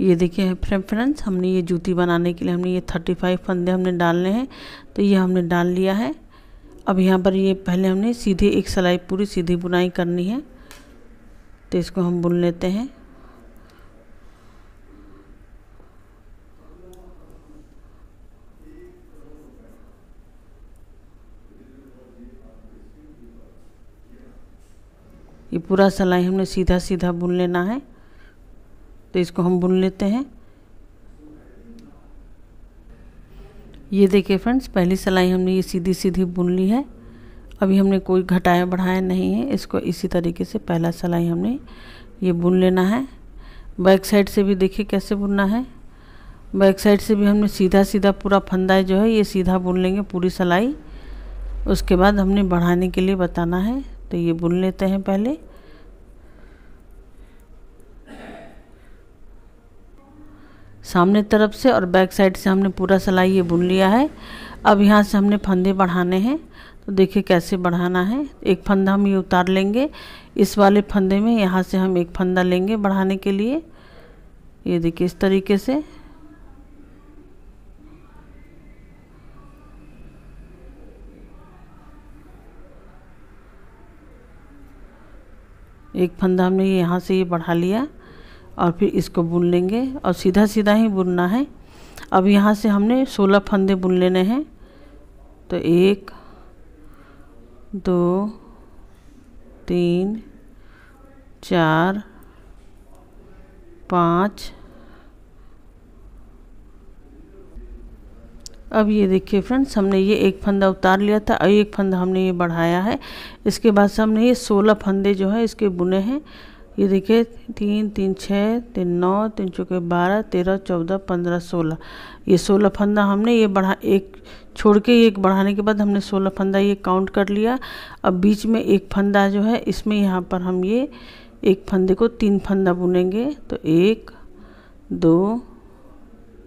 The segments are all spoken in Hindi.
ये देखिए फ्रेंड फ्रेंड्स हमने ये जूती बनाने के लिए हमने ये थर्टी फाइव फंदे हमने डालने हैं तो ये हमने डाल लिया है अब यहाँ पर ये पहले हमने सीधे एक सिलाई पूरी सीधी बुनाई करनी है तो इसको हम बुन लेते हैं ये पूरा सिलाई हमने सीधा सीधा बुन लेना है तो इसको हम बुन लेते हैं ये देखिए फ्रेंड्स पहली सिलाई हमने ये सीधी सीधी बुन ली है अभी हमने कोई घटाया बढ़ाया नहीं है इसको इसी तरीके से पहला सिलाई हमने ये बुन लेना है बैक साइड से भी देखिए कैसे बुनना है बैक साइड से भी हमने सीधा सीधा पूरा फंदा जो है ये सीधा बुन लेंगे पूरी सिलाई उसके बाद हमने बढ़ाने के लिए बताना है तो ये बुन लेते हैं पहले सामने तरफ से और बैक साइड से हमने पूरा सिलाई ये बुन लिया है अब यहाँ से हमने फंदे बढ़ाने हैं तो देखिए कैसे बढ़ाना है एक फंदा हम ये उतार लेंगे इस वाले फंदे में यहाँ से हम एक फंदा लेंगे बढ़ाने के लिए ये देखिए इस तरीके से एक फंदा हमने यहाँ से ये बढ़ा लिया और फिर इसको बुन लेंगे और सीधा सीधा ही बुनना है अब यहाँ से हमने सोलह फंदे बुन लेने हैं तो एक दो तीन चार पाँच अब ये देखिए फ्रेंड्स हमने ये एक फंदा उतार लिया था और एक फंदा हमने ये बढ़ाया है इसके बाद से हमने ये सोलह फंदे जो है इसके बुने हैं ये देखिए तीन तीन छः तीन नौ तीन चौके बारह तेरह चौदह पंद्रह सोलह ये सोलह फंदा हमने ये बढ़ा एक छोड़ के एक बढ़ाने के बाद हमने सोलह फंदा ये काउंट कर लिया अब बीच में एक फंदा जो है इसमें यहाँ पर हम ये एक फंदे को तीन फंदा बुनेंगे तो एक दो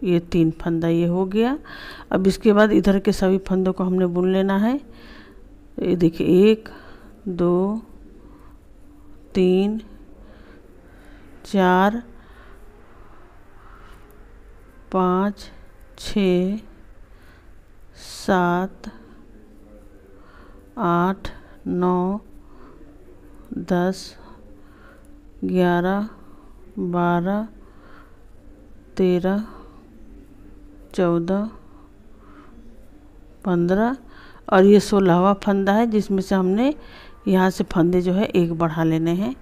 ये तीन फंदा ये हो गया अब इसके बाद इधर के सभी फंदों को हमने बुन लेना है ये देखिए एक दो तीन चार पाँच छ सात आठ नौ दस ग्यारह बारह तेरह चौदह पंद्रह और ये सोलहवा फंदा है जिसमें से हमने यहाँ से फंदे जो है एक बढ़ा लेने हैं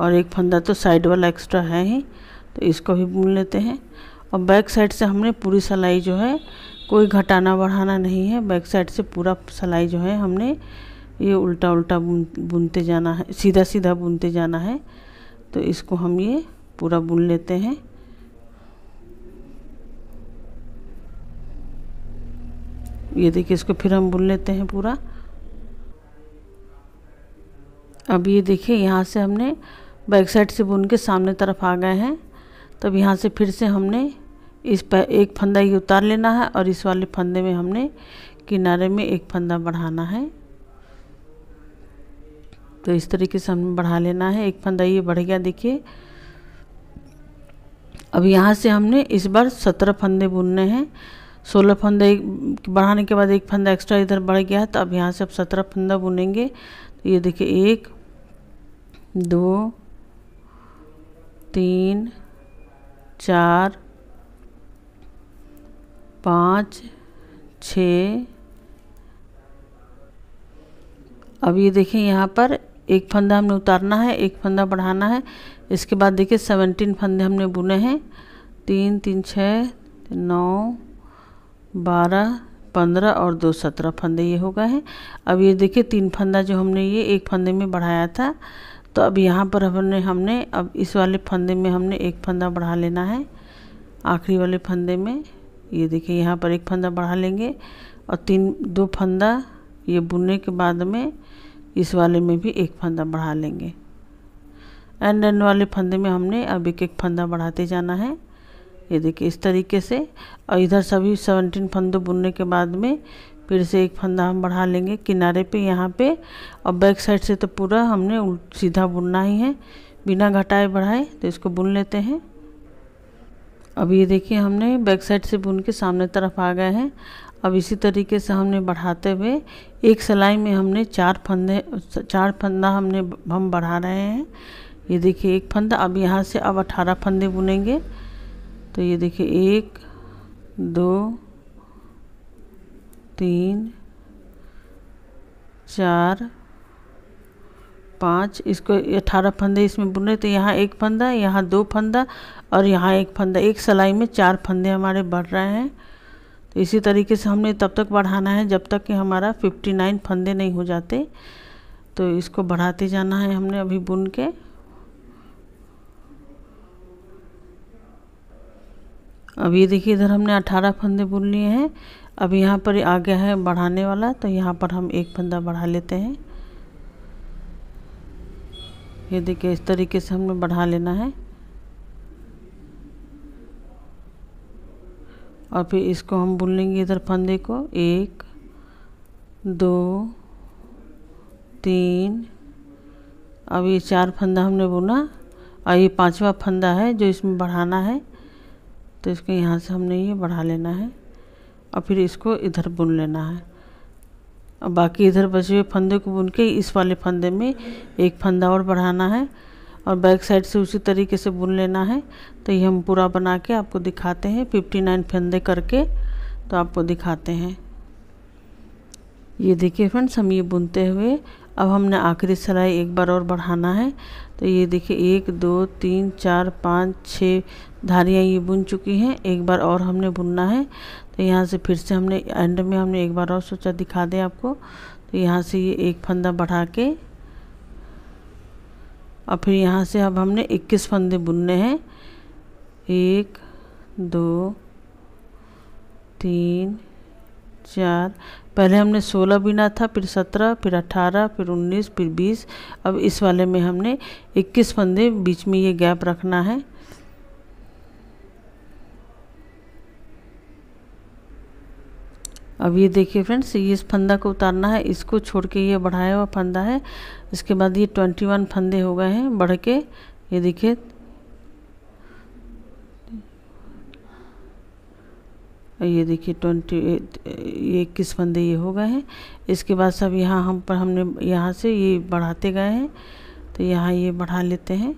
और एक फंदा तो साइड वाला एक्स्ट्रा है ही तो इसको भी बुन लेते हैं और बैक साइड से हमने पूरी सलाई जो है कोई घटाना बढ़ाना नहीं है बैक साइड से पूरा सलाई जो है हमने ये उल्टा उल्टा बुन बुनते जाना है सीधा सीधा बुनते जाना है तो इसको हम ये पूरा बुन लेते हैं ये देखिए इसको फिर हम बुन लेते हैं पूरा अब ये देखिए यहाँ से हमने बैक साइड से बुन के सामने तरफ आ गए हैं तब यहाँ से फिर से हमने इस पर एक फंदा ये उतार लेना है और इस वाले फंदे में हमने किनारे में एक फंदा बढ़ाना है तो इस तरीके से हमने बढ़ा लेना है एक फंदा ये बढ़ गया देखिए अब यहाँ से हमने इस बार सत्रह फंदे बुनने हैं सोलह फंदे बढ़ाने के बाद एक फंदा एक्स्ट्रा इधर बढ़ गया है तो अब यहाँ से अब सत्रह फंदा बुनेंगे तो ये देखिए एक दो तीन चार पाँच छ अब ये देखें यहाँ पर एक फंदा हमने उतारना है एक फंदा बढ़ाना है इसके बाद देखिए सेवनटीन फंदे हमने बुने हैं तीन तीन छः नौ बारह पंद्रह और दो सत्रह फंदे ये हो गए हैं अब ये देखिए तीन फंदा जो हमने ये एक फंदे में बढ़ाया था तो अब यहाँ पर हमने हमने अब इस वाले फंदे में हमने एक फंदा बढ़ा लेना है आखिरी वाले फंदे में ये देखिए यहाँ पर एक फंदा बढ़ा लेंगे और तीन दो फंदा ये बुनने के बाद में इस वाले में भी एक फंदा बढ़ा लेंगे एंड एंड वाले फंदे में हमने अब एक एक फंदा बढ़ाते जाना है ये देखिए इस तरीके से और इधर सभी सेवनटीन फंदे बुनने के बाद में फिर से एक फंदा हम बढ़ा लेंगे किनारे पे यहाँ पे और बैक साइड से तो पूरा हमने सीधा बुनना ही है बिना घटाए बढ़ाए तो इसको बुन लेते हैं अब ये देखिए हमने बैक साइड से बुन के सामने तरफ आ गए हैं अब इसी तरीके से हमने बढ़ाते हुए एक सिलाई में हमने चार फंदे चार फंदा हमने हम बढ़ा रहे हैं ये देखिए एक फंदा अब यहाँ से अब अठारह फंदे बुनेंगे तो ये देखिए एक दो तीन चार पाँच इसको अठारह फंदे इसमें बुने तो यहाँ एक फंदा यहाँ दो फंदा और यहाँ एक फंदा एक सिलाई में चार फंदे हमारे बढ़ रहे हैं तो इसी तरीके से हमने तब तक बढ़ाना है जब तक कि हमारा फिफ्टी नाइन फंदे नहीं हो जाते तो इसको बढ़ाते जाना है हमने अभी बुन के अब ये देखिए इधर हमने 18 फंदे बुन लिए हैं अब यहाँ पर आ गया है बढ़ाने वाला तो यहाँ पर हम एक फंदा बढ़ा लेते हैं ये देखिए इस तरीके से हमने बढ़ा लेना है और फिर इसको हम बुन लेंगे इधर फंदे को एक दो तीन अब ये चार फंदा हमने बुना और ये पांचवा फंदा है जो इसमें बढ़ाना है तो इसको यहाँ से हमने ये बढ़ा लेना है और फिर इसको इधर बुन लेना है और बाकी इधर बचे हुए फंदे को बुन के इस वाले फंदे में एक फंदा और बढ़ाना है और बैक साइड से उसी तरीके से बुन लेना है तो ये हम पूरा बना के आपको दिखाते हैं फिफ्टी नाइन फंदे करके तो आपको दिखाते हैं ये देखिए फ्रेंड्स हम ये बुनते हुए अब हमने आखिरी सिलाई एक बार और बढ़ाना है तो ये देखिए एक दो तीन चार पाँच छः धारियाँ ये बुन चुकी हैं एक बार और हमने बुनना है तो यहाँ से फिर से हमने एंड में हमने एक बार और सोचा दिखा दें आपको तो यहाँ से ये एक फंदा बढ़ा के और फिर यहाँ से अब हमने 21 फंदे बुनने हैं एक दो तीन चार पहले हमने सोलह बिना था फिर सत्रह फिर अट्ठारह फिर उन्नीस फिर बीस अब इस वाले में हमने इक्कीस फंदे बीच में ये गैप रखना है अब ये देखिए फ्रेंड्स ये इस फंदा को उतारना है इसको छोड़ के ये बढ़ाया हुआ फंदा है इसके बाद ये ट्वेंटी वन फंदे हो गए हैं बढ़ के ये देखिए ये देखिए ट्वेंटी ये इक्कीस फंदे ये हो गए हैं इसके बाद सब यहाँ हम पर हमने यहाँ से ये बढ़ाते गए हैं तो यहाँ ये बढ़ा लेते हैं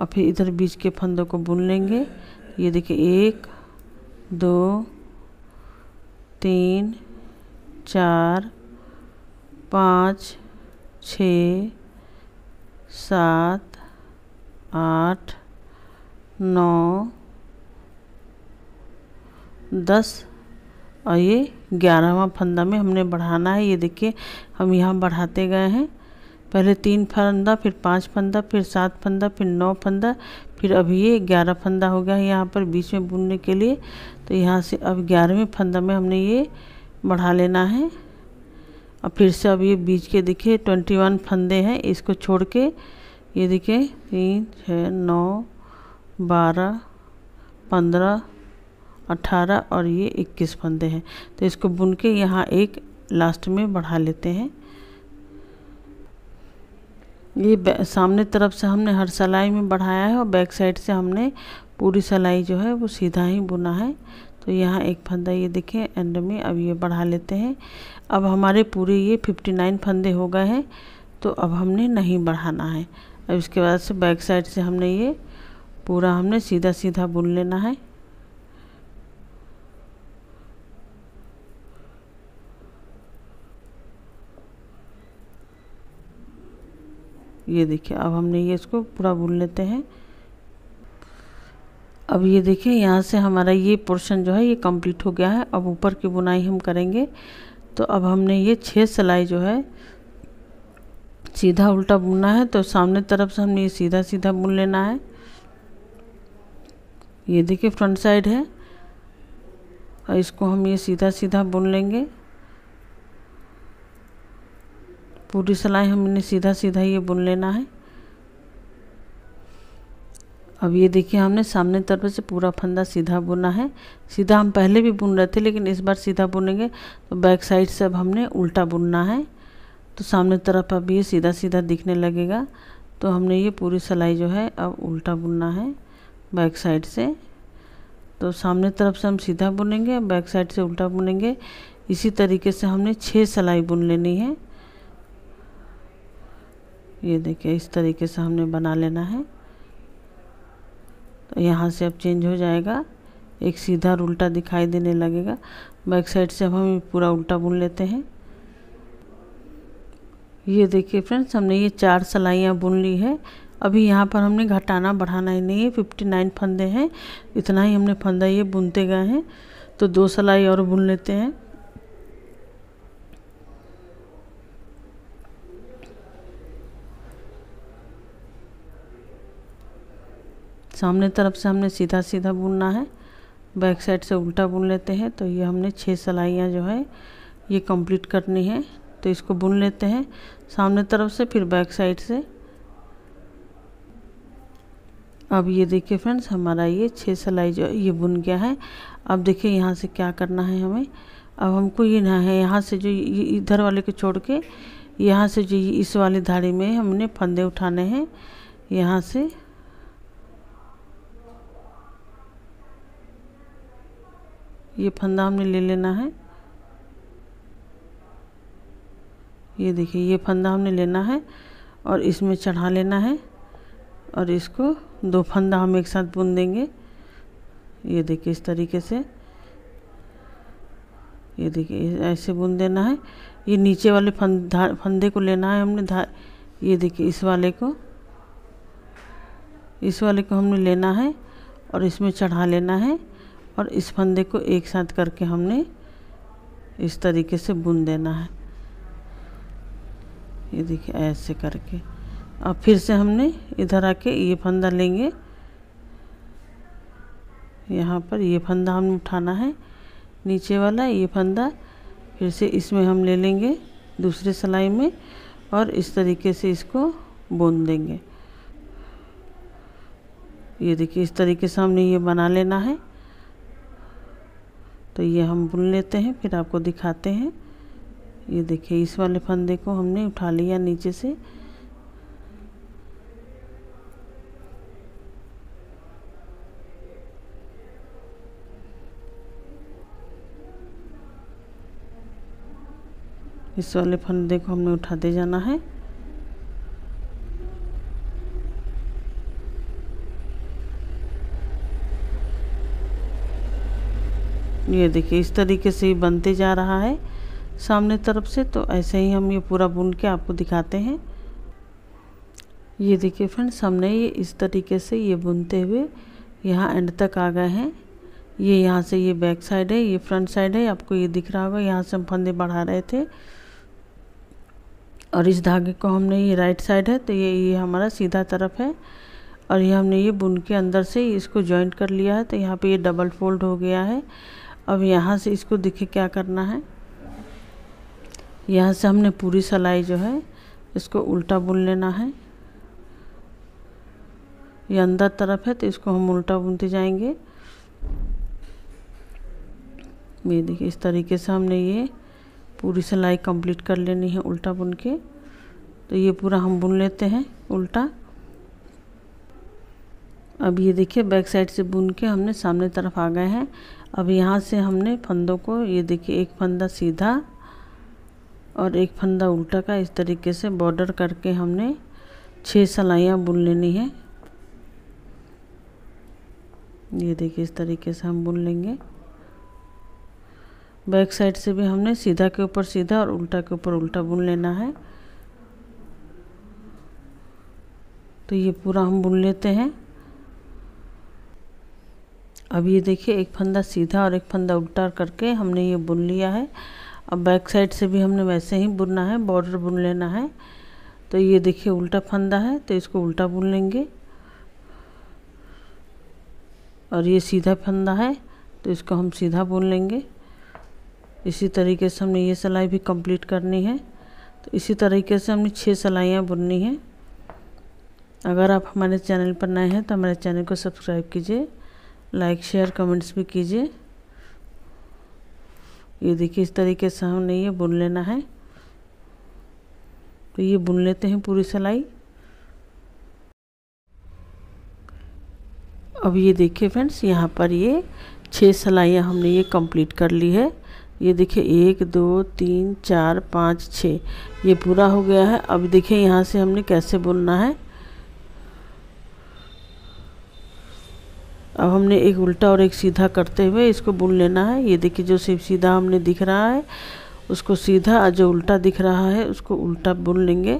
और फिर इधर बीच के फंदों को बुन लेंगे ये देखिए एक दो तीन चार पाँच छ सात आठ नौ दस और ये ग्यारहवा फंदा में हमने बढ़ाना है ये देखिए हम यहाँ बढ़ाते गए हैं पहले तीन फंदा फिर पाँच फंदा फिर सात फंदा फिर नौ फंदा फिर अभी ये ग्यारह फंदा हो गया है यहाँ पर बीच में बुनने के लिए तो यहाँ से अब ग्यारहवें फंदा में हमने ये बढ़ा लेना है और फिर से अब ये बीच के देखिए ट्वेंटी वन फंदे हैं इसको छोड़ के ये देखिए तीन छः नौ बारह पंद्रह अट्ठारह और ये इक्कीस फंदे हैं तो इसको बुन के यहाँ एक लास्ट में बढ़ा लेते हैं ये सामने तरफ से हमने हर सलाई में बढ़ाया है और बैक साइड से हमने पूरी सलाई जो है वो सीधा ही बुना है तो यहाँ एक फंदा ये देखिए एंड में अब ये बढ़ा लेते हैं अब हमारे पूरे ये 59 फंदे हो गए हैं तो अब हमने नहीं बढ़ाना है अब इसके बाद से बैक साइड से हमने ये पूरा हमने सीधा सीधा बुन लेना है ये देखिए अब हमने ये इसको पूरा भून लेते हैं अब ये देखिए यहाँ से हमारा ये पोर्शन जो है ये कंप्लीट हो गया है अब ऊपर की बुनाई हम करेंगे तो अब हमने ये छः सिलाई जो है सीधा उल्टा बुनना है तो सामने तरफ से हमने ये सीधा सीधा बुन लेना है ये देखिए फ्रंट साइड है और इसको हम ये सीधा सीधा बुन लेंगे पूरी सिलाई हमने सीधा सीधा ये बुन लेना है अब ये देखिए हमने सामने तरफ से पूरा फंदा सीधा बुना है सीधा हम पहले भी बुन रहे थे लेकिन इस बार सीधा बुनेंगे तो बैक साइड से अब हमने उल्टा बुनना है तो सामने तरफ अब ये सीधा सीधा दिखने लगेगा तो हमने ये पूरी सिलाई जो है अब उल्टा बुनना है बैक साइड से तो सामने तरफ से हम सीधा बुनेंगे बैक साइड से उल्टा बुनेंगे इसी तरीके से हमने छः सिलाई बुन लेनी है ये देखिए इस तरीके से हमने बना लेना है तो यहाँ से अब चेंज हो जाएगा एक सीधा उल्टा दिखाई देने लगेगा बैक साइड से अब हम पूरा उल्टा बुन लेते हैं ये देखिए फ्रेंड्स हमने ये चार सलाइयाँ बुन ली है अभी यहाँ पर हमने घटाना बढ़ाना ही नहीं है फिफ्टी नाइन फंदे हैं इतना ही हमने फंदा ये बुनते गए हैं तो दो सलाई और बुन लेते हैं सामने तरफ से हमने सीधा सीधा बुनना है बैक साइड से उल्टा बुन लेते हैं तो ये हमने छः सलाइयाँ जो है ये कंप्लीट करनी है तो इसको बुन लेते हैं सामने तरफ से फिर बैक साइड से अब ये देखिए फ्रेंड्स हमारा ये छः सलाई जो ये बुन गया है अब देखिए यहाँ से क्या करना है हमें अब हमको ये ना है यहाँ से जो इधर वाले को छोड़ के यहाँ से जो इस वाली धाड़ी में हमने फंदे उठाने हैं यहाँ से ये फंदा हमने ले लेना है ये देखिए ये फंदा हमने लेना है और इसमें चढ़ा लेना है और इसको दो फंदा हम एक साथ बुन देंगे ये देखिए इस तरीके से ये देखिए ऐसे बुन देना है ये नीचे वाले फंदा फंदे को लेना है हमने धा ये देखिए इस वाले को इस वाले को हमने लेना है और इसमें चढ़ा लेना है और इस फंदे को एक साथ करके हमने इस तरीके से बुन देना है ये देखिए ऐसे करके अब फिर से हमने इधर आके ये फंदा लेंगे यहाँ पर ये फंदा हमने उठाना है नीचे वाला ये फंदा फिर से इसमें हम ले लेंगे दूसरे सिलाई में और इस तरीके से इसको बुन देंगे ये देखिए इस तरीके से हमने ये बना लेना है तो ये हम बुन लेते हैं फिर आपको दिखाते हैं ये देखिए इस वाले फंदे को हमने उठा लिया नीचे से इस वाले फंदे को हमने उठाते जाना है ये देखिए इस तरीके से ही बनते जा रहा है सामने तरफ से तो ऐसे ही हम ये पूरा बुन के आपको दिखाते हैं ये देखिए फ्रेंड्स हमने ये इस तरीके से ये बुनते हुए यहाँ एंड तक आ गए हैं ये यहाँ से ये बैक साइड है ये फ्रंट साइड है आपको ये दिख रहा होगा यहाँ से हम फंदे बढ़ा रहे थे और इस धागे को हमने ये राइट साइड है तो ये ये हमारा सीधा तरफ है और ये हमने ये बुन के अंदर से इसको जॉइंट कर लिया है तो यहाँ पे ये डबल फोल्ड हो गया है अब यहाँ से इसको देखिए क्या करना है यहाँ से हमने पूरी सलाई जो है इसको उल्टा बुन लेना है ये अंदर तरफ है तो इसको हम उल्टा बुनते जाएंगे ये देखिए इस तरीके से हमने ये पूरी सिलाई कंप्लीट कर लेनी है उल्टा बुन के तो ये पूरा हम बुन लेते हैं उल्टा अब ये देखिए बैक साइड से बुन के हमने सामने तरफ आ गए हैं अब यहाँ से हमने फंदों को ये देखिए एक फंदा सीधा और एक फंदा उल्टा का इस तरीके से बॉर्डर करके हमने छह सलाइयाँ बुन लेनी है ये देखिए इस तरीके से हम बुन लेंगे बैक साइड से भी हमने सीधा के ऊपर सीधा और उल्टा के ऊपर उल्टा बुन लेना है तो ये पूरा हम बुन लेते हैं अब ये देखिए एक फंदा सीधा और एक फंदा उल्टा करके हमने ये बुन लिया है अब बैक साइड से भी हमने वैसे ही बुनना है बॉर्डर बुन लेना है तो ये देखिए उल्टा फंदा है तो इसको उल्टा बुन लेंगे और ये सीधा फंदा है तो इसको हम सीधा बुन लेंगे इसी तरीके से हमने ये सिलाई भी कंप्लीट करनी है तो इसी तरीके से हमने छः सिलाइयाँ बुननी हैं अगर आप हमारे चैनल पर नए हैं तो हमारे चैनल को सब्सक्राइब कीजिए लाइक शेयर कमेंट्स भी कीजिए ये देखिए इस तरीके से हमने ये बुन लेना है तो ये बुन लेते हैं पूरी सिलाई अब ये देखिए फ्रेंड्स यहाँ पर ये छह सिलाइयाँ हमने ये कंप्लीट कर ली है ये देखिए एक दो तीन चार पाँच छः ये पूरा हो गया है अब देखिए यहाँ से हमने कैसे बुनना है अब हमने एक उल्टा और एक सीधा करते हुए इसको बुन लेना है ये देखिए जो सिर्फ सीधा हमने दिख रहा है उसको सीधा और जो उल्टा दिख रहा है उसको उल्टा बुन लेंगे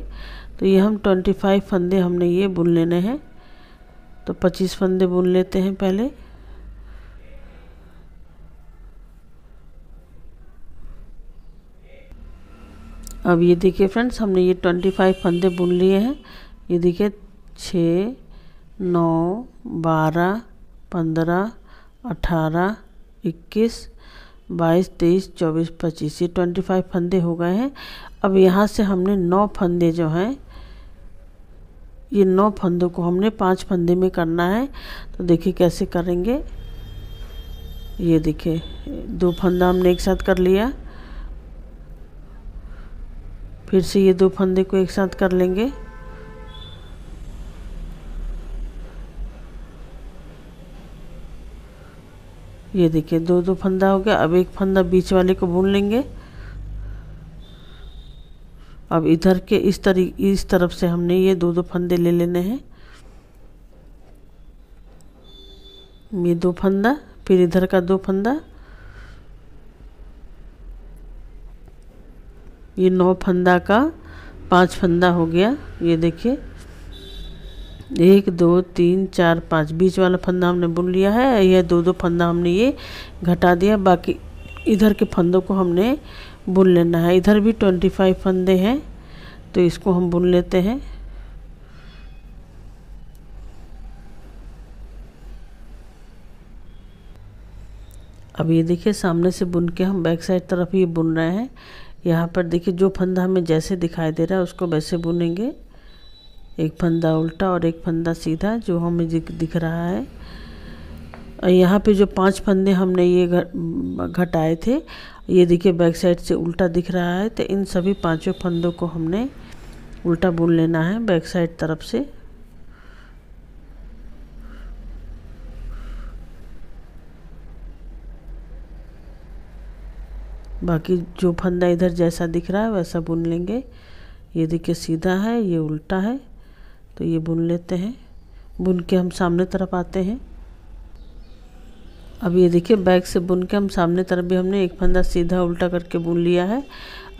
तो ये हम 25 फंदे हमने ये बुन लेने हैं तो 25 फंदे बुन लेते हैं पहले अब ये देखिए फ्रेंड्स हमने ये 25 फंदे बुन लिए हैं ये देखिए छः नौ बारह पंद्रह अठारह इक्कीस बाईस तेईस चौबीस पच्चीस ये ट्वेंटी फाइव फंदे हो गए हैं अब यहाँ से हमने नौ फंदे जो हैं ये नौ फंदों को हमने पांच फंदे में करना है तो देखिए कैसे करेंगे ये देखिए दो फंदा हमने एक साथ कर लिया फिर से ये दो फंदे को एक साथ कर लेंगे ये देखिए दो दो फंदा हो गया अब एक फंदा बीच वाले को बुन लेंगे अब इधर के इस तरी इस तरफ से हमने ये दो दो फंदे ले लेने हैं ये दो फंदा फिर इधर का दो फंदा ये नौ फंदा का पांच फंदा हो गया ये देखिए एक दो तीन चार पाँच बीच वाला फंदा हमने बुन लिया है यह दो दो फंदा हमने ये घटा दिया बाकी इधर के फंदों को हमने बुन लेना है इधर भी ट्वेंटी फाइव फंदे हैं तो इसको हम बुन लेते हैं अब ये देखिए सामने से बुन के हम बैक साइड तरफ ये बुन रहे हैं यहाँ पर देखिए जो फंदा हमें जैसे दिखाई दे रहा है उसको वैसे बुनेंगे एक फंदा उल्टा और एक फंदा सीधा जो हमें दिख रहा है यहाँ पे जो पांच फंदे हमने ये घटाए थे ये देखिए बैक साइड से उल्टा दिख रहा है तो इन सभी पांचों फंदों को हमने उल्टा बुन लेना है बैक साइड तरफ से बाकी जो फंदा इधर जैसा दिख रहा है वैसा बुन लेंगे ये देखिए सीधा है ये उल्टा है तो ये बुन लेते हैं बुन के हम सामने तरफ आते हैं अब ये देखिए बैक से बुन के हम सामने तरफ भी हमने एक फंदा सीधा उल्टा करके बुन लिया है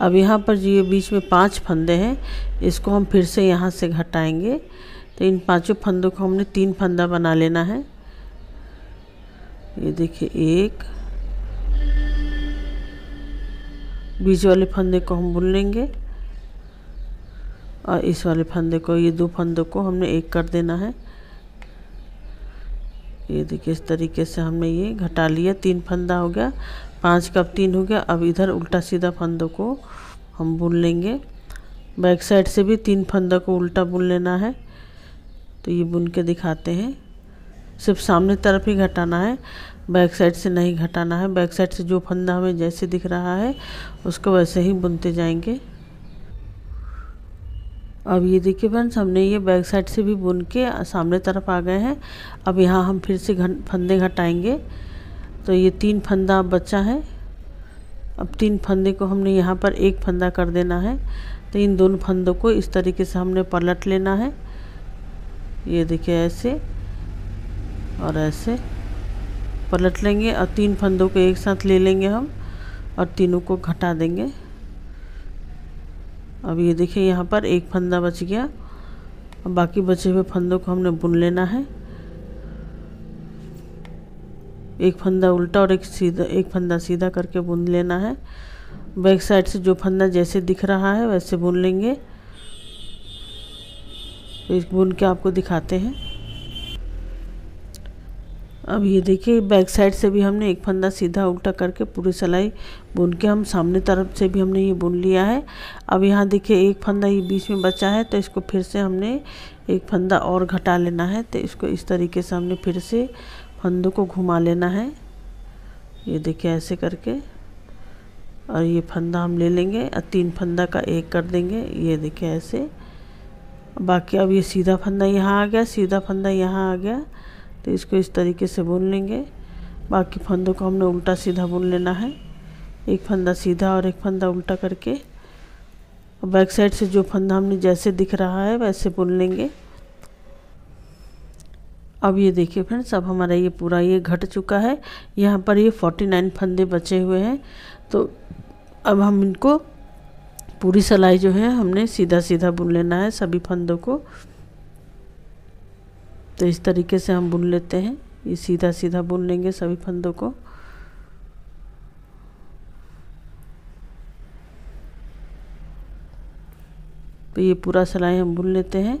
अब यहाँ पर जो ये बीच में पांच फंदे हैं इसको हम फिर से यहाँ से घटाएंगे तो इन पांचों फंदों को हमने तीन फंदा बना लेना है ये देखिए एक बीच वाले फंदे को हम बुन लेंगे और इस वाले फंदे को ये दो फंदों को हमने एक कर देना है ये देखिए इस तरीके से हमने ये घटा लिया तीन फंदा हो गया पाँच कप तीन हो गया अब इधर उल्टा सीधा फंदों को हम बुन लेंगे बैक साइड से भी तीन फंदों को उल्टा बुन लेना है तो ये बुन के दिखाते हैं सिर्फ सामने तरफ ही घटाना है बैक साइड से नहीं घटाना है बैक साइड से जो फंदा हमें जैसे दिख रहा है उसको वैसे ही बुनते जाएंगे अब ये देखिए फ्रेंड्स हमने ये बैक साइड से भी बुन के सामने तरफ आ गए हैं अब यहाँ हम फिर से घन फंदे घटाएंगे तो ये तीन फंदा अब बचा है अब तीन फंदे को हमने यहाँ पर एक फंदा कर देना है तो इन दोनों फंदों को इस तरीके से हमने पलट लेना है ये देखिए ऐसे और ऐसे पलट लेंगे और तीन फंदों को एक साथ ले लेंगे हम और तीनों को घटा देंगे अब ये देखिए यहाँ पर एक फंदा बच गया अब बाकी बचे हुए फंदों को हमने बुन लेना है एक फंदा उल्टा और एक सीधा एक फंदा सीधा करके बुन लेना है बैक साइड से जो फंदा जैसे दिख रहा है वैसे बुन लेंगे तो इस बुन के आपको दिखाते हैं अब ये देखिए बैक साइड से भी हमने एक फंदा सीधा उल्टा करके पूरी सिलाई बुन के हम सामने तरफ से भी हमने ये बुन लिया है अब यहाँ देखिए एक फंदा ये बीच में बचा है तो इसको फिर से हमने एक फंदा और घटा लेना है तो इसको इस तरीके से हमने फिर से फंदों को घुमा लेना है ये देखिए ऐसे करके और ये फंदा हम ले लेंगे और तीन फंदा का एक कर देंगे ये देखिए ऐसे बाकी अब ये सीधा फंदा यहाँ आ गया सीधा फंदा यहाँ आ गया तो इसको इस तरीके से बुन लेंगे बाकी फंदों को हमने उल्टा सीधा बुन लेना है एक फंदा सीधा और एक फंदा उल्टा करके बैक साइड से जो फंदा हमने जैसे दिख रहा है वैसे बुन लेंगे अब ये देखिए फ्रेंड्स अब हमारा ये पूरा ये घट चुका है यहाँ पर ये फोर्टी नाइन फंदे बचे हुए हैं तो अब हम इनको पूरी सलाई जो है हमने सीधा सीधा बुन लेना है सभी फंदों को तो इस तरीके से हम बुन लेते हैं ये सीधा सीधा बुन लेंगे सभी फंदों को तो ये पूरा सिलाई हम बुन लेते हैं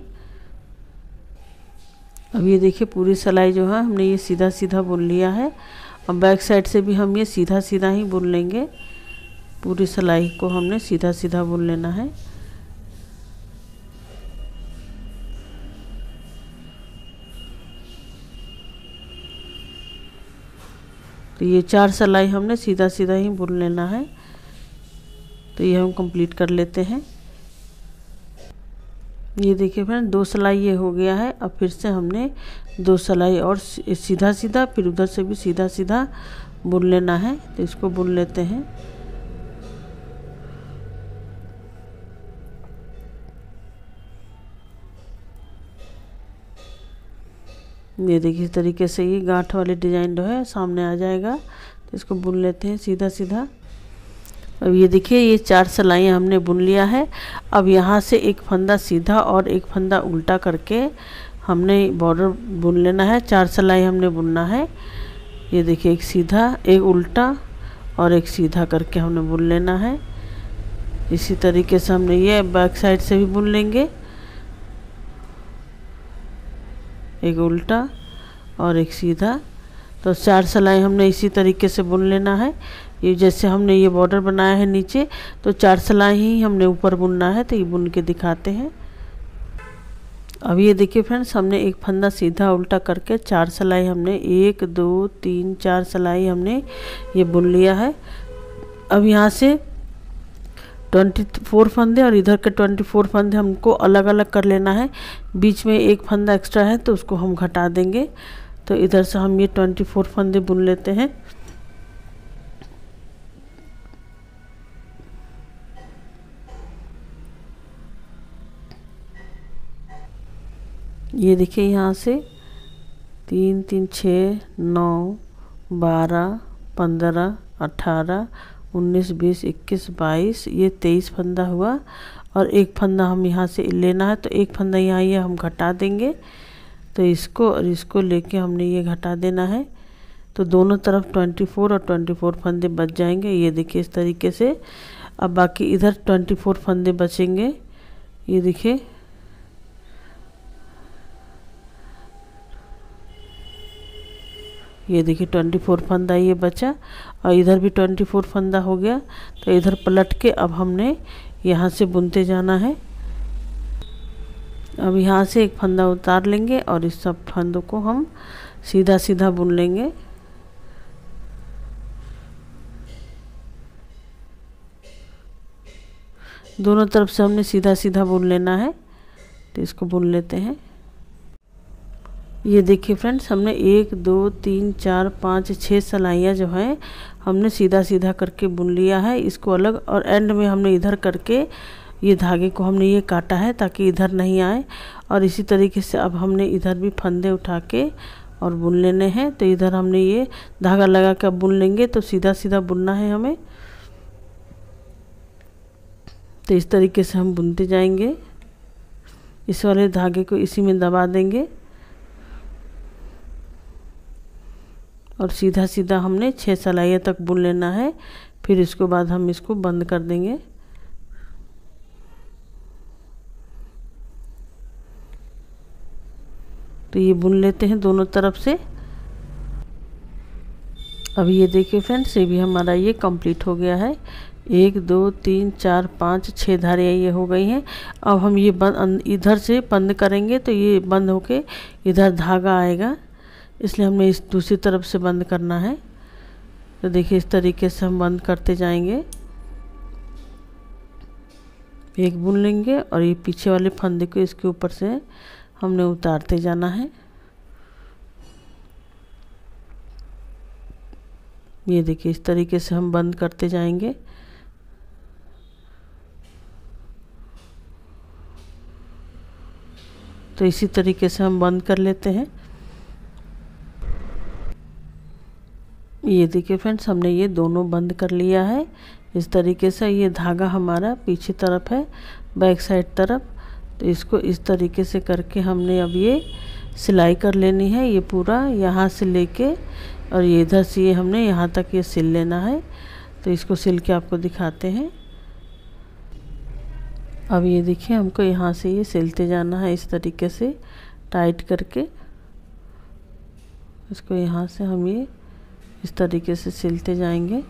अब ये देखिए पूरी सिलाई जो है हमने ये सीधा सीधा बुन लिया है और बैक साइड से भी हम ये सीधा सीधा ही बुन लेंगे पूरी सिलाई को हमने सीधा सीधा बुन लेना है तो ये चार सलाई हमने सीधा सीधा ही बुन लेना है तो ये हम कंप्लीट कर लेते हैं ये देखिए फ्रेंड दो सलाई ये हो गया है अब फिर से हमने दो सलाई और सीधा सीधा फिर उधर से भी सीधा सीधा बुन लेना है तो इसको बुन लेते हैं ये देखिए इस तरीके से ये गांठ वाले डिजाइन जो है सामने आ जाएगा तो इसको बुन लेते हैं सीधा सीधा अब ये देखिए ये चार सलाइयाँ हमने बुन लिया है अब यहाँ से एक फंदा सीधा और एक फंदा उल्टा करके हमने बॉर्डर बुन लेना है चार सलाई हमने बुनना है ये देखिए एक सीधा एक उल्टा और एक सीधा करके हमने बुन लेना है इसी तरीके से हमने ये बैक साइड से भी बुन लेंगे एक उल्टा और एक सीधा तो चार सलाई हमने इसी तरीके से बुन लेना है ये जैसे हमने ये बॉर्डर बनाया है नीचे तो चार सिलाई ही हमने ऊपर बुनना है तो ये बुन के दिखाते हैं अब ये देखिए फ्रेंड्स हमने एक फंदा सीधा उल्टा करके चार सलाई हमने एक दो तीन चार सलाई हमने ये बुन लिया है अब यहाँ से ट्वेंटी फोर फंदे और इधर के ट्वेंटी फोर फंदे हमको अलग अलग कर लेना है बीच में एक फंदा एक्स्ट्रा है तो उसको हम घटा देंगे तो इधर से हम ये ट्वेंटी फोर फंदे बुन लेते हैं ये देखिए यहाँ से तीन तीन छः नौ बारह पंद्रह अठारह उन्नीस बीस इक्कीस बाईस ये तेईस फंदा हुआ और एक फंदा हम यहाँ से लेना है तो एक फंदा यहाँ ये हम घटा देंगे तो इसको और इसको लेके हमने ये घटा देना है तो दोनों तरफ 24 और 24 फंदे बच जाएंगे ये देखिए इस तरीके से अब बाकी इधर 24 फंदे बचेंगे ये देखिए ये देखिए ट्वेंटी फोर फंदा ये बचा और इधर भी ट्वेंटी फोर फंदा हो गया तो इधर पलट के अब हमने यहाँ से बुनते जाना है अब यहाँ से एक फंदा उतार लेंगे और इस सब फंदों को हम सीधा सीधा बुन लेंगे दोनों तरफ से हमने सीधा सीधा बुन लेना है तो इसको बुन लेते हैं ये देखिए फ्रेंड्स हमने एक दो तीन चार पाँच छः सलाइयाँ जो हैं हमने सीधा सीधा करके बुन लिया है इसको अलग और एंड में हमने इधर करके ये धागे को हमने ये काटा है ताकि इधर नहीं आए और इसी तरीके से अब हमने इधर भी फंदे उठा के और बुन लेने हैं तो इधर हमने ये धागा लगा के बुन लेंगे तो सीधा सीधा बुनना है हमें तो इस तरीके से हम बुनते जाएंगे इस वाले धागे को इसी में दबा देंगे और सीधा सीधा हमने छः सलाइयाँ तक बुन लेना है फिर इसके बाद हम इसको बंद कर देंगे तो ये बुन लेते हैं दोनों तरफ से अब ये देखिए फ्रेंड्स ये भी हमारा ये कंप्लीट हो गया है एक दो तीन चार पाँच छः धारियाँ ये हो गई हैं अब हम ये बंद इधर से बंद करेंगे तो ये बंद होके इधर धागा आएगा इसलिए हमने इस दूसरी तरफ से बंद करना है तो देखिए इस तरीके से हम बंद करते जाएंगे एक बुन लेंगे और ये पीछे वाले फंदे को इसके ऊपर से हमने उतारते जाना है ये देखिए इस तरीके से हम बंद करते जाएंगे तो इसी तरीके से हम बंद कर लेते हैं ये देखिए फ्रेंड्स हमने ये दोनों बंद कर लिया है इस तरीके से ये धागा हमारा पीछे तरफ है बैक साइड तरफ तो इसको इस तरीके से करके हमने अब ये सिलाई कर लेनी है ये पूरा यहाँ से लेके और ये इधर से ये हमने यहाँ तक ये सिल लेना है तो इसको सिल के आपको दिखाते हैं अब ये देखिए हमको यहाँ से ये सिलते जाना है इस तरीके से टाइट करके इसको यहाँ से हम ये इस तरीके से सिलते जाएंगे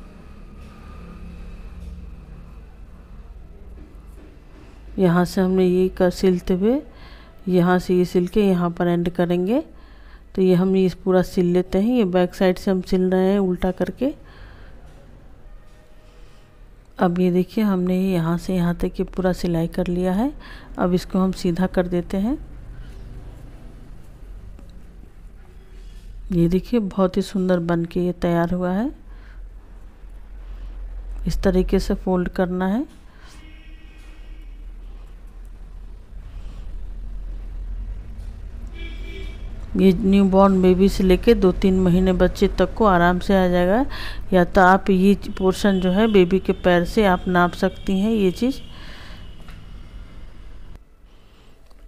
यहाँ से हमने ये कर सिलते हुए यहाँ से ये सिल के यहाँ पर एंड करेंगे तो ये हम ये पूरा सिल लेते हैं ये बैक साइड से हम सिल रहे हैं उल्टा करके अब ये देखिए हमने यहाँ से यहाँ तक ये पूरा सिलाई कर लिया है अब इसको हम सीधा कर देते हैं ये देखिए बहुत ही सुंदर बन के ये तैयार हुआ है इस तरीके से फोल्ड करना है ये न्यू बॉर्न बेबी से लेके दो तीन महीने बच्चे तक को आराम से आ जाएगा या तो आप ये पोर्शन जो है बेबी के पैर से आप नाप सकती हैं ये चीज़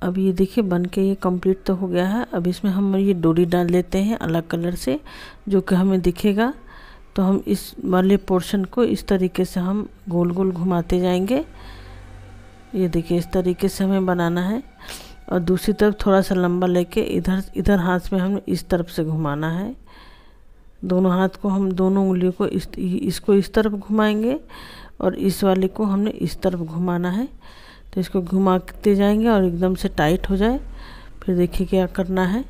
अब ये देखिए बन के ये कंप्लीट तो हो गया है अब इसमें हम ये डोरी डाल लेते हैं अलग कलर से जो कि हमें दिखेगा तो हम इस वाले पोर्शन को इस तरीके से हम गोल गोल घुमाते जाएंगे ये देखिए इस तरीके से हमें बनाना है और दूसरी तरफ थोड़ा सा लंबा लेके इधर इधर हाथ में हमें इस तरफ से घुमाना है दोनों हाथ को हम दोनों उंगलियों को इस इसको इस तरफ घुमाएंगे और इस वाले को हमने इस तरफ घुमाना है तो इसको घुमाते जाएंगे और एकदम से टाइट हो जाए फिर देखिए क्या करना है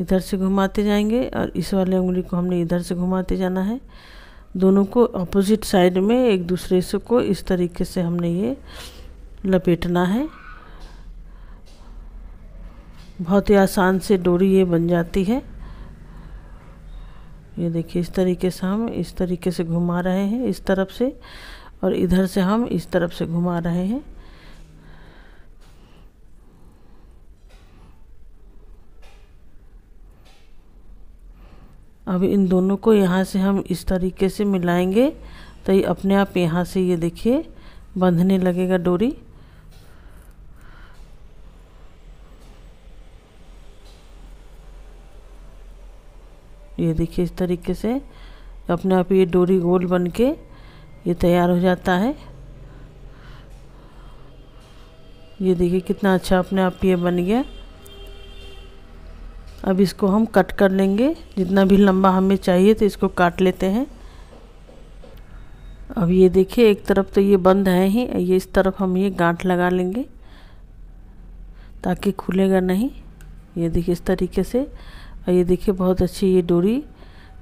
इधर से घुमाते जाएंगे और इस वाले उंगली को हमने इधर से घुमाते जाना है दोनों को अपोजिट साइड में एक दूसरे से को इस तरीके से हमने ये लपेटना है बहुत ही आसान से डोरी ये बन जाती है ये देखिए इस तरीके से हम इस तरीके से घुमा रहे हैं इस तरफ से और इधर से हम इस तरफ से घुमा रहे हैं अब इन दोनों को यहाँ से हम इस तरीके से मिलाएंगे तो ये अपने आप यहाँ से ये देखिए बंधने लगेगा डोरी ये देखिए इस तरीके से अपने आप ये डोरी गोल बन के ये तैयार हो जाता है ये देखिए कितना अच्छा अपने आप ये बन गया अब इसको हम कट कर लेंगे जितना भी लंबा हमें चाहिए तो इसको काट लेते हैं अब ये देखिए एक तरफ तो ये बंद है ही ये इस तरफ हम ये गांठ लगा लेंगे ताकि खुलेगा नहीं ये देखिए इस तरीके से और ये देखिए बहुत अच्छी ये डोरी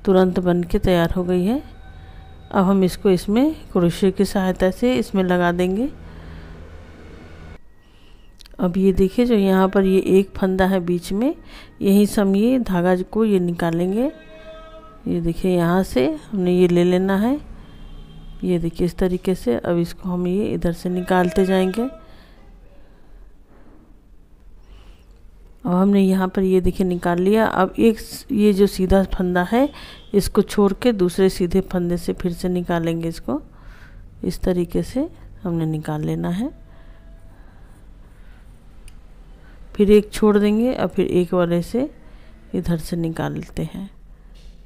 तुरंत बन के तैयार हो गई है अब हम इसको इसमें क्रोशिया की सहायता से इसमें लगा देंगे अब ये देखिए जो यहाँ पर ये एक फंदा है बीच में यहीं से हम ये धागा को ये निकालेंगे ये देखिए यहाँ से हमने ये ले लेना है ये देखिए इस तरीके से अब इसको हम ये इधर से निकालते जाएंगे अब हमने यहाँ पर ये देखिए निकाल लिया अब एक ये जो सीधा फंदा है इसको छोड़ के दूसरे सीधे फंदे से फिर से निकालेंगे इसको इस तरीके से हमने निकाल लेना है फिर एक छोड़ देंगे और फिर एक वाले से इधर से निकालते हैं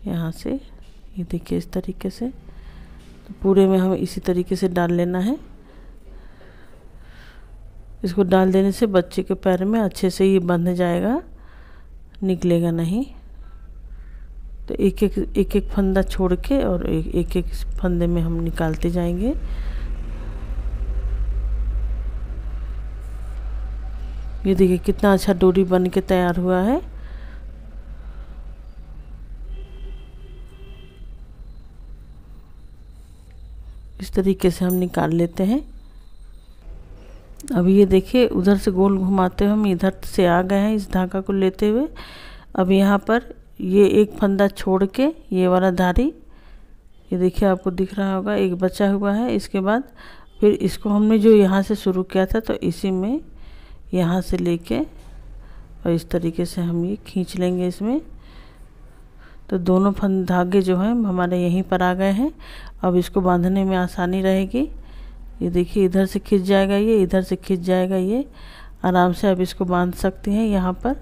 यहाँ से ये देखिए इस तरीके से तो पूरे में हमें इसी तरीके से डाल लेना है इसको डाल देने से बच्चे के पैर में अच्छे से ये बंध जाएगा निकलेगा नहीं तो एक एक एक एक फंदा छोड़ के और एक एक, एक फंदे में हम निकालते जाएंगे ये देखिए कितना अच्छा डोरी बन के तैयार हुआ है इस तरीके से हम निकाल लेते हैं अब ये देखिए उधर से गोल घुमाते हुए हम इधर से आ गए हैं इस धागा को लेते हुए अब यहाँ पर ये एक फंदा छोड़ के ये वाला धारी ये देखिए आपको दिख रहा होगा एक बचा हुआ है इसके बाद फिर इसको हमने जो यहाँ से शुरू किया था तो इसी में यहाँ से लेके और इस तरीके से हम ये खींच लेंगे इसमें तो दोनों फन धागे जो हैं हमारे यहीं पर आ गए हैं अब इसको बांधने में आसानी रहेगी ये देखिए इधर से खींच जाएगा ये इधर से खींच जाएगा ये आराम से आप इसको बांध सकती हैं यहाँ पर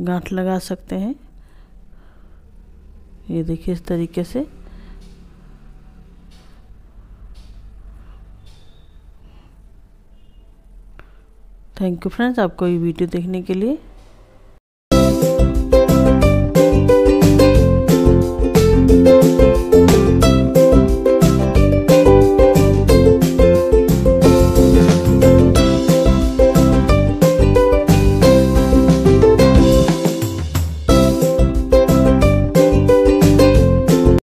गांठ लगा सकते हैं ये देखिए इस तरीके से थैंक यू फ्रेंड्स आपको ये वीडियो देखने के लिए